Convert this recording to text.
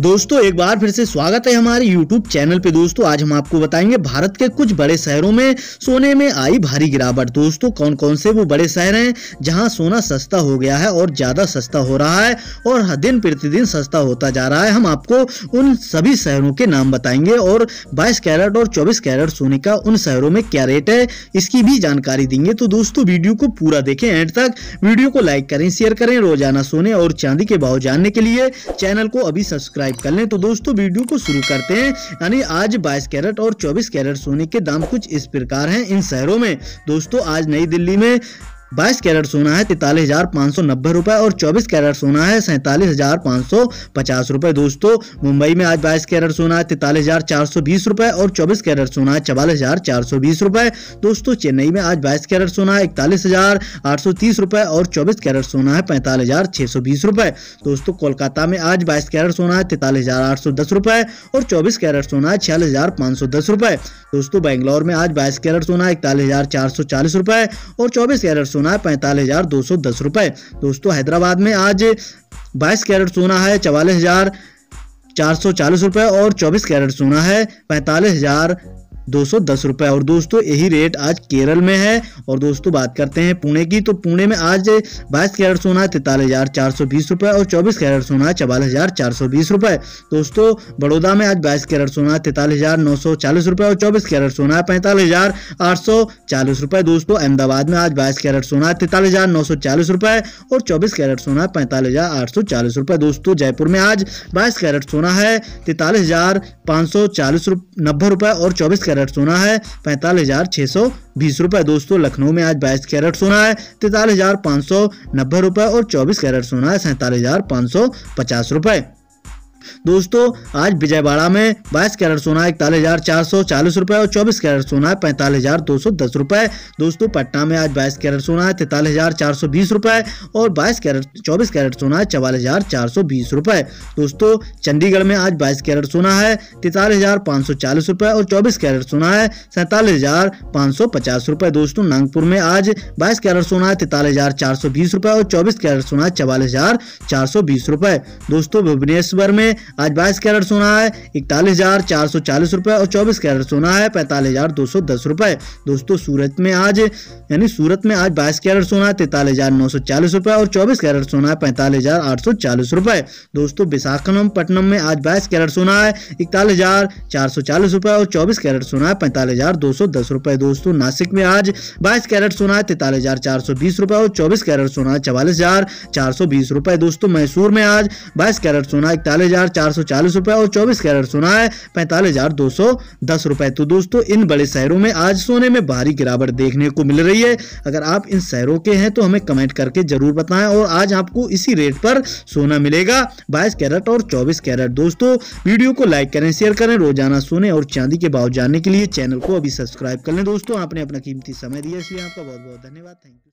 दोस्तों एक बार फिर से स्वागत है हमारे YouTube चैनल पे दोस्तों आज हम आपको बताएंगे भारत के कुछ बड़े शहरों में सोने में आई भारी गिरावट दोस्तों कौन कौन से वो बड़े शहर हैं जहां सोना सस्ता हो गया है और ज्यादा सस्ता हो रहा है और दिन प्रतिदिन सस्ता होता जा रहा है हम आपको उन सभी शहरों के नाम बताएंगे और बाईस कैरेट और चौबीस कैरेट सोने का उन शहरों में क्या रेट है इसकी भी जानकारी देंगे तो दोस्तों वीडियो को पूरा देखें एंड तक वीडियो को लाइक करें शेयर करें रोजाना सोने और चांदी के भाव जानने के लिए चैनल को अभी सब्सक्राइब सब्सक्राइब कर लें तो दोस्तों वीडियो को शुरू करते हैं यानी आज बाईस कैरेट और चौबीस कैरेट सोने के दाम कुछ इस प्रकार हैं इन शहरों में दोस्तों आज नई दिल्ली में बाईस कैरेट सोना है तैतालीस हजार पाँच सौ नब्बे रुपए और चौबीस कैरेट सोना है सैतालीस हजार पाँच सौ पचास रुपए दोस्तों मुंबई में आज बाईस कैरेट सोना है तैतालीस हजार चार सौ बीस रुपए और चौबीस कैरेट सोना है चवालीस हजार चार सौ बीस रुपए दोस्तों चेन्नई में आज बाईस कैरेट सोना है इकतालीस हजार आठ सौ तीस रुपए और चौबीस कैरेट सोना है पैंतालीस हजार छह सौ बीस रुपए दोस्तों कोलकाता में आज बाईस कैरेट सोना है तैतालीस हजार आठ सौ दस रुपए और चौबीस कैरेट सोना है छियालीस हजार पाँच सौ दस रुपए दोस्तों बेंगलोर में आज बाईस कैरेट सोना है इकतालीस हजार चार सौ चालीस रुपए और चौबीस कैरेट सोना सोना है पैंतालीस हज़ार दो सौ दस रुपए दोस्तों हैदराबाद में आज बाईस कैरेट सोना है चवालीस हज़ार चार सौ चालीस रुपए और चौबीस कैरेट सोना है पैंतालीस हज़ार दो सौ दस रुपए और दोस्तों यही रेट आज केरल में है और दोस्तों बात करते हैं पुणे की तो पुणे में आज बाईस कैरेट सोना तैतालीस हज़ार चार सौ बीस रुपए और चौबीस कैरेट सोना चवालीस हज़ार चार सौ बीस रुपए दोस्तों बड़ौदा में आज बाईस कैरेट सोना तैतालीस हज़ार नौ सौ चालीस रुपए और चौबीस कैरेट सोना पैंतालीस हज़ार आठ सौ चालीस रुपए दोस्तों अहमदाबाद में आज बाईस कैरेट सोना तैतालीस हज़ार नौ सौ चालीस रुपए और चौबीस कैरेट सोना पैंतालीस हज़ार आठ सौ चालीस रुपए दोस्तों जयपुर में आज बाईस कैरेट सोना है तैतालीस हज़ार पाँच सौ चालीस नब्बे रुपए और चौबीस कैरेट कैरेट सोना है पैंतालीस हजार छह सौ बीस रूपए दोस्तों लखनऊ में आज बाईस कैरेट सोना है तैतालीस हजार पाँच सौ नब्बे रूपए और चौबीस कैरेट सोना है सैतालीस हजार पाँच सौ पचास रूपए दोस्तों आज विजयवाड़ा में बाईस कैरेट सोना इकतालीस हजार चार सौ चालीस रुपए और चौबीस कैरेट सोना पैंतालीस हजार दो सौ दस रूपए दोस्तों पटना में आज बाईस कैरेट सोना है तैतालीस हजार चार सौ बीस रूपए और बाईस कैरेट चौबीस कैरेट सोना है चवालीस हजार चार सौ बीस रूपए दोस्तों चंडीगढ़ में आज बाईस कैरेट सोना है तैतालीस हजार पाँच सौ चालीस रूपए और चौबीस कैरेट सोना है सैतालीस हजार पाँच सौ पचास रूपए दोस्तों नागपुर में आज बाईस कैरेट सोना है तैतालीस हजार चार सौ बीस रूपए और चौबीस कैरेट सोना है चवालीस हजार चार सौ बीस रूपए दोस्तों भुवनेश्वर में आज बाईस कैरेट सोना है इकतालीस हजार चार सौ चालीस रुपए और चौबीस कैरेट सोना है पैंतालीस हजार दो सौ दस रुपए दोस्तों सूरत में आज यानी सूरत में आज बाईस कैरेट सोना है तैतालीस हजार नौ सौ चालीस रूपए और चौबीस कैरेट सोना है पैंतालीस हजार आठ सौ चालीस रूपए दोस्तों विशाखापट्टनम में आज बाईस कैरेट सोना है इकतालीस हजार चार सौ चालीस रुपए और चौबीस कैरेट सोना है पैंतालीस हजार दो सौ दस रूपए दोस्तों नासिक में आज बाईस कैरेट सोना है तैतालीस हजार चार सौ बीस रूपए और चौबीस कैरेट सोना है चवालीस हजार चार सौ बीस रूपए दोस्तों मैसूर में आज बाईस कैरेट सोना इकतालीस हजार चार सौ चालीस रूपए और चौबीस कैरेट सोना है पैंतालीस हजार दो सौ दस रूपए तो दोस्तों इन बड़े शहरों में आज सोने में भारी गिरावट देखने को मिल रही है अगर आप इन शहरों के हैं तो हमें कमेंट करके जरूर बताएं और आज आपको इसी रेट पर सोना मिलेगा बाईस कैरेट और चौबीस कैरेट दोस्तों वीडियो को लाइक करें शेयर करें रोजाना सोने और चांदी के भाव जानने के लिए चैनल को अभी सब्सक्राइब कर लें दोस्तों आपने अपना कीमती समय दिया इसलिए आपका बहुत बहुत धन्यवाद थैंक यू